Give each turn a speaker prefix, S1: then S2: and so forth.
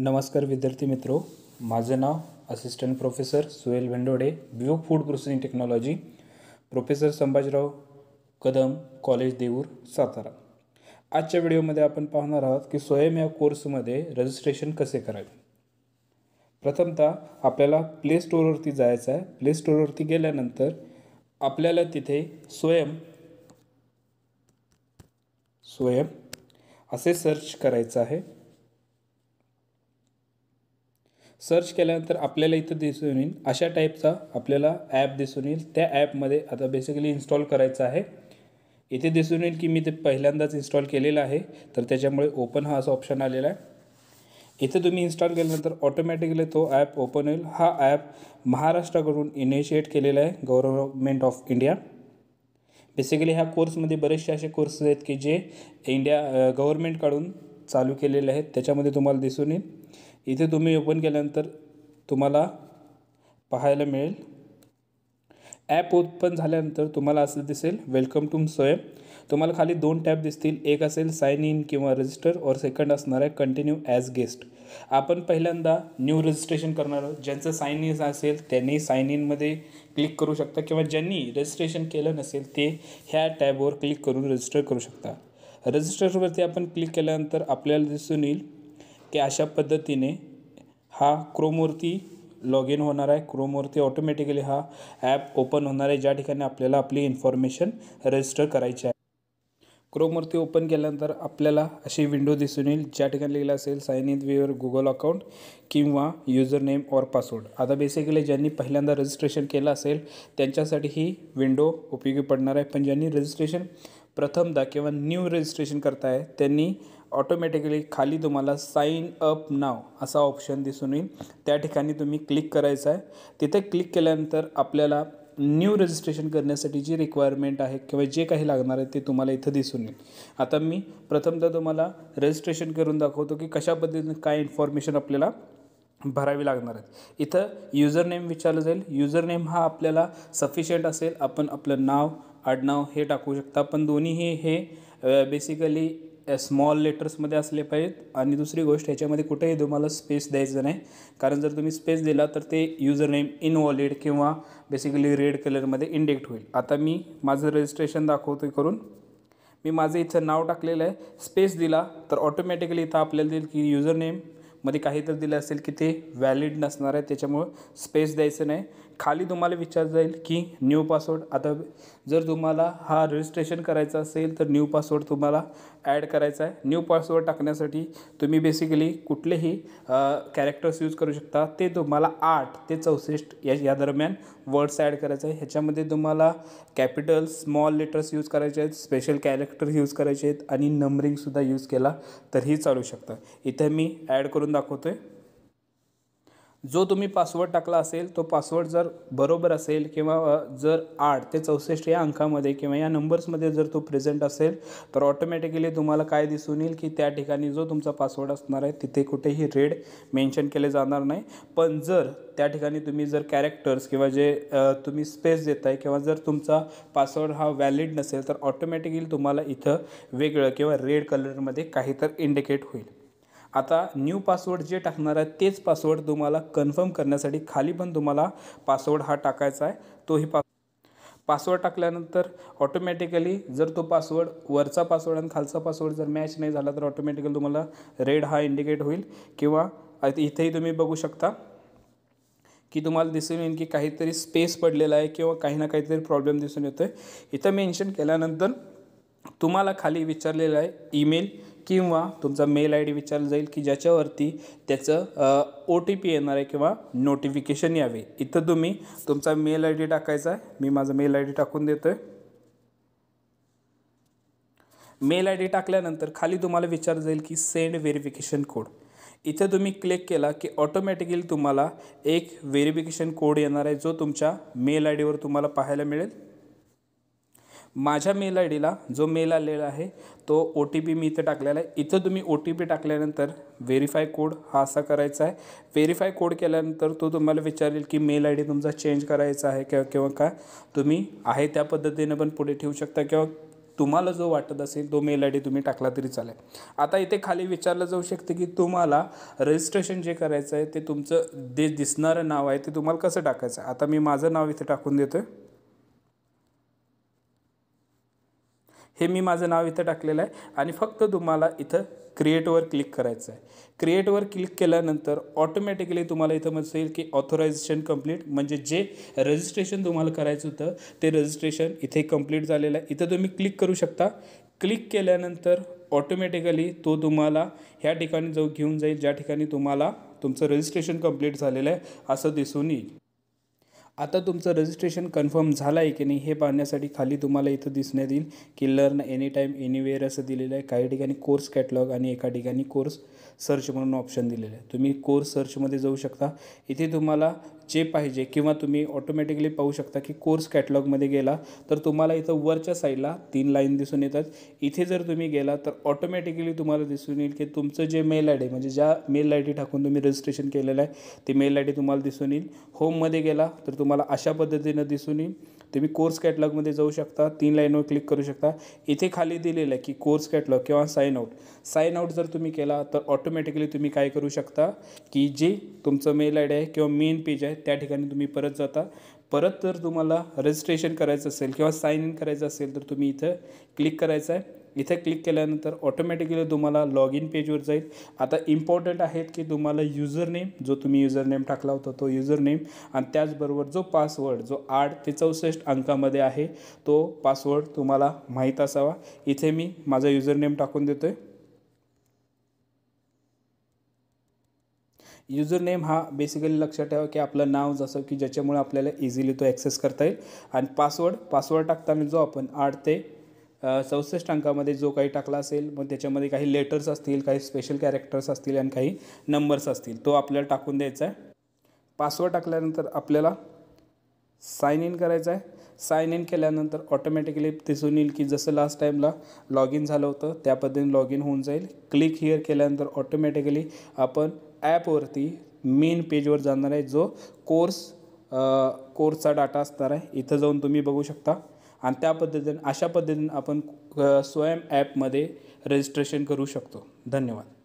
S1: नमस्कार विद्यार्थी मित्रो माझं नाव असिस्टंट प्रोफेसर सुहेल भेंडोडे ब्यू food processing technology professor Sambhajirao Kadam college Deur Satara आजच्या व्हिडिओमध्ये आपण पाहणार आहोत की स्वयं या कोर्समध्ये रजिस्ट्रेशन कसे करावे प्रथमतः आपल्याला प्ले स्टोअरवरती जायचं आहे प्ले स्टोअरवरती गेल्यानंतर आपल्याला तिथे स्वयं स्वयं असे सर्च करायचं आहे सर्च केल्यानंतर आपल्याला इथं दिसून येईल अशा टाईपचा आपल्याला ॲप दिसून येईल त्या ॲपमध्ये आता बेसिकली इन्स्टॉल करायचं आहे इथे दिसून येईल की मी ते पहिल्यांदाच इन्स्टॉल केलेला आहे तर त्याच्यामुळे ओपन हा असा ऑप्शन आलेला आहे इथे तुम्ही इन्स्टॉल केल्यानंतर ऑटोमॅटिकली तो ॲप ओपन होईल हा ॲप महाराष्ट्राकडून इनिशिएट केलेला आहे गव्हर्मेंट ऑफ इंडिया बेसिकली ह्या कोर्समध्ये बरेचसे असे कोर्सेस आहेत की जे इंडिया गव्हर्मेंटकडून चालू केलेले आहेत त्याच्यामध्ये तुम्हाला दिसून येईल इथे तुम्ही ओपन केल्यानंतर तुम्हाला पाहायला मिळेल ॲप ओपन झाल्यानंतर तुम्हाला असं दिसेल वेलकम टू स्वयं तुम्हाला खाली दोन टॅब दिसतील एक असेल साईन इन किंवा रजिस्टर और सेकंड असणार आहे कंटिन्यू ॲज गेस्ट आपण पहिल्यांदा न्यू रजिस्ट्रेशन करणार आहोत ज्यांचं साईन इन असेल त्यांनी साईन इनमध्ये क्लिक करू शकता किंवा ज्यांनी रजिस्ट्रेशन केलं नसेल ते ह्या टॅबवर क्लिक करून रजिस्टर करू शकता रजिस्टरवरती आपण क्लिक केल्यानंतर आपल्याला दिसून येईल की अशा पद्धतीने हा क्रोमवरती लॉग इन होणार आहे क्रोमवरती ऑटोमॅटिकली हा ॲप ओपन होणार आहे ज्या ठिकाणी आपल्याला आपली इन्फॉर्मेशन रजिस्टर करायची आहे क्रोमवरती ओपन केल्यानंतर आपल्याला अशी विंडो दिसून येईल ज्या ठिकाणी लिहिलं असेल साईन इन विवर गुगल अकाउंट किंवा युजर नेम और पासवर्ड आता बेसिकली ज्यांनी पहिल्यांदा रजिस्ट्रेशन केलं असेल त्यांच्यासाठी ही विंडो उपयोगी पडणार आहे पण ज्यांनी रजिस्ट्रेशन प्रथमदा किंवा न्यू रजिस्ट्रेशन करताय त्यांनी ऑटोमॅटिकली खाली तुम्हाला साईन अप नाव असा ऑप्शन दिसून येईल त्या ठिकाणी तुम्ही क्लिक करायचं आहे तिथे क्लिक केल्यानंतर आपल्याला न्यू रजिस्ट्रेशन करण्यासाठी जी रिक्वायरमेंट आहे किंवा जे काही लागणार आहे ते तुम्हाला इथं दिसून येईल आता मी प्रथमतः तुम्हाला रजिस्ट्रेशन करून दाखवतो की कशा पद्धतीने काय इन्फॉर्मेशन आपल्याला भरावी लागणार आहेत इथं युजर नेम विचारलं जाईल युजरनेम नेम हा आपल्याला सफिशियंट असेल आपण आपलं नाव आडनाव हे टाकू शकता पण दोन्हीही हे बेसिकली स्मॉल लेटर्समध्ये असले पाहिजेत आणि दुसरी गोष्ट ह्याच्यामध्ये कुठेही तुम्हाला स्पेस द्यायचं नाही कारण जर तुम्ही स्पेस दिला तर ते युजर नेम इनवॉलिड किंवा बेसिकली रेड कलरमध्ये इंडेक्ट होईल आता मी माझं रजिस्ट्रेशन दाखवतो करून मी माझं इथं नाव टाकलेलं आहे स्पेस दिला तर ऑटोमॅटिकली इथं आपल्याला देईल की युजर नेममध्ये काहीतरी दिलं असेल की ते व्हॅलिड नसणार आहे त्याच्यामुळं स्पेस द्यायचं नाही खाली तुम्हाला विचार जाईल की न्यू पासवर्ड आता जर तुम्हाला हा रजिस्ट्रेशन करायचा असेल तर न्यू पासवर्ड तुम्हाला ॲड करायचा आहे न्यू पासवर्ड टाकण्यासाठी तुम्ही बेसिकली कुठलेही कॅरेक्टर्स यूज करू शकता ते तुम्हाला आठ ते चौसष्ट या या दरम्यान वर्ड्स ॲड करायचं आहे ह्याच्यामध्ये तुम्हाला कॅपिटल स्मॉल लेटर्स यूज करायचे आहेत स्पेशल कॅरेक्टर यूज करायचे आहेत आणि नंबरिंगसुद्धा यूज केला तरीही चालू शकतं इथे मी ॲड करून दाखवतो आहे जो तुम्ही पासवर्ड टाकला असेल तो पासवर्ड जर बरोबर असेल किंवा जर आठ ते चौसष्ट या अंकामध्ये किंवा या नंबर्समध्ये जर तो प्रेझेंट असेल तर ऑटोमॅटिकली तुम्हाला काय दिसून येईल की त्या ठिकाणी जो तुमचा पासवर्ड असणार आहे तिथे कुठेही रेड मेन्शन केले जाणार नाही पण जर त्या ठिकाणी तुम्ही जर कॅरेक्टर्स किंवा जे तुम्ही स्पेस देत आहे किंवा जर तुमचा पासवर्ड हा व्हॅलिड नसेल तर ऑटोमॅटिकली तुम्हाला इथं वेगळं किंवा रेड कलरमध्ये काही इंडिकेट होईल आता न्यू पासवर्ड जे टाकणार आहे तेच पासवर्ड तुम्हाला कन्फर्म करण्यासाठी खाली पण तुम्हाला पासवर्ड हा टाकायचा आहे तोही पासवर्ड पासवर्ड टाकल्यानंतर ऑटोमॅटिकली जर तो पासवर्ड वरचा पासवर्ड आणि खालचा पासवर्ड जर मॅच नाही झाला तर ऑटोमॅटिकली तुम्हाला रेड हा इंडिकेट होईल किंवा इथेही तुम्ही बघू शकता की तुम्हाला दिसून येईल की काहीतरी स्पेस पडलेला आहे किंवा काही ना काहीतरी प्रॉब्लेम दिसून येतो आहे इथं मेन्शन केल्यानंतर तुम्हाला खाली विचारलेलं आहे ईमेल किंवा तुमचा मेल आय डी विचारला जाईल की ज्याच्यावरती त्याचं ओ टी पी येणार आहे किंवा नोटिफिकेशन यावे इथं तुम्ही तुमचा मेल आय डी टाकायचा आहे मी माझा मेल आय डी टाकून देतो आहे मेल आय डी टाकल्यानंतर खाली तुम्हाला विचार जाईल की सेंड व्हेरिफिकेशन कोड इथे तुम्ही क्लिक केला की ऑटोमॅटिकली तुम्हाला एक व्हेरिफिकेशन कोड येणार आहे जो तुमच्या मेल आय डीवर तुम्हाला पाहायला मिळेल माझ्या मेल आय डीला जो मेल आलेला आहे तो ओ टी पी मी इथं टाकलेला आहे इथं तुम्ही ओ टी पी टाकल्यानंतर व्हेरीफाय कोड हा असा करायचा आहे व्हेरीफाय कोड केल्यानंतर तो तुम्हाला विचारेल की मेल आय डी तुमचा चेंज करायचा आहे किंवा किंवा काय तुम्ही आहे त्या पद्धतीनं पण पुढे ठेवू शकता किंवा तुम्हाला जो वाटत असेल तो मेल आय डी तुम्ही टाकला तरी चालेल आता इथे खाली विचारलं जाऊ शकते की तुम्हाला रजिस्ट्रेशन जे करायचं आहे ते तुमचं जे दिसणारं नाव आहे ते तुम्हाला कसं टाकायचं आहे आता मी माझं नाव इथे टाकून देतो आहे हे मी माझं नाव इथं टाकलेलं आहे आणि फक्त तुम्हाला इथं क्रिएटवर क्लिक करायचं आहे क्रिएटवर क्लिक केल्यानंतर ऑटोमॅटिकली तुम्हाला इथं येईल की ऑथोरायझेशन कंप्लीट म्हणजे जे रजिस्ट्रेशन तुम्हाला करायचं होतं ते रजिस्ट्रेशन इथे कंप्लीट झालेलं आहे इथं तुम्ही क्लिक करू शकता क्लिक केल्यानंतर ऑटोमॅटिकली तो तुम्हाला ह्या ठिकाणी जो घेऊन जाईल ज्या ठिकाणी तुम्हाला तुमचं रजिस्ट्रेशन कंप्लीट झालेलं आहे असं दिसून येईल आता तुमचं रजिस्ट्रेशन कन्फर्म झालं आहे की नाही हे पाहण्यासाठी खाली तुम्हाला इथं दिसण्यात येईल की लर्न एनी टाईम एनिवेअर असं दिलेलं आहे काही ठिकाणी कोर्स कॅटलॉग आणि एका ठिकाणी कोर्स सर्च म्हणून ऑप्शन दिलेलं आहे तुम्ही कोर्स सर्चमध्ये जाऊ शकता इथे तुम्हाला जे पाहिजे किंवा तुम्ही ऑटोमॅटिकली पाहू शकता की कोर्स कॅटलॉगमध्ये गेला तर तुम्हाला इथं वरच्या साईडला तीन लाईन दिसून येतात इथे जर तुम्ही गेला तर ऑटोमॅटिकली तुम्हाला दिसून येईल की तुमचं जे मेल आय डी म्हणजे ज्या मेल आय डी टाकून तुम्ही रजिस्ट्रेशन केलेलं आहे ते मेल आय डी तुम्हाला दिसून येईल होममध्ये गेला तर तुम्हाला अशा पद्धतीनं दिसून येईल तुम्ही कोर्स कॅटलॉगमध्ये जाऊ शकता तीन लाईनवर क्लिक करू शकता इथे खाली दिलेलं आहे की कोर्स कॅटलॉग किंवा साईन आऊट साईन आऊट जर तुम्ही केला तर ऑटोमॅटिकली तुम्ही काय करू शकता की जे तुमचं मेल आय डी आहे किंवा मेन पेज आहे त्या ठिकाणी तुम्ही परत जाता परत जर तुम्हाला रजिस्ट्रेशन करायचं असेल किंवा साइन इन करायचं असेल तर तुम्ही इथं क्लिक करायचं आहे इथे क्लिक केल्यानंतर ऑटोमॅटिकली तुम्हाला लॉग इन पेजवर जाईल आता इम्पॉर्टंट आहेत की तुम्हाला युजर नेम जो तुम्ही युजर नेम टाकला होता तो युजर नेम आणि त्याचबरोबर जो पासवर्ड जो आठ ते चौसष्ट अंकामध्ये आहे तो पासवर्ड तुम्हाला माहीत असावा इथे मी माझा युजर नेम टाकून देतो आहे युजर नेम हा बेसिकली लक्षात ठेवा की आपलं नाव जसं की ज्याच्यामुळे आपल्याला इझिली तो ॲक्सेस करता येईल आणि पासवर्ड पासवर्ड टाकताना जो आपण आठ ते चौसष्ट अंकामध्ये जो काही टाकला असेल मग त्याच्यामध्ये काही लेटर्स असतील काही स्पेशल कॅरेक्टर्स असतील आणि काही नंबर्स असतील तो आपल्याला टाकून द्यायचा आहे पासवर्ड टाकल्यानंतर आपल्याला साईन इन करायचं आहे साईन इन केल्यानंतर ऑटोमॅटिकली दिसून येईल की जसं लास्ट टाईमला लॉग इन झालं होतं त्या पद्धतीने लॉग इन होऊन जाईल क्लिक हिअर केल्यानंतर ऑटोमॅटिकली आपण ॲपवरती मेन पेजवर जाणार आहे जो कोर्स कोर्सचा डाटा असणार आहे इथं जाऊन तुम्ही बघू शकता आणि त्या पद्धतीनं अशा पद्धतीनं आपण स्वयं ॲपमध्ये रजिस्ट्रेशन करू शकतो धन्यवाद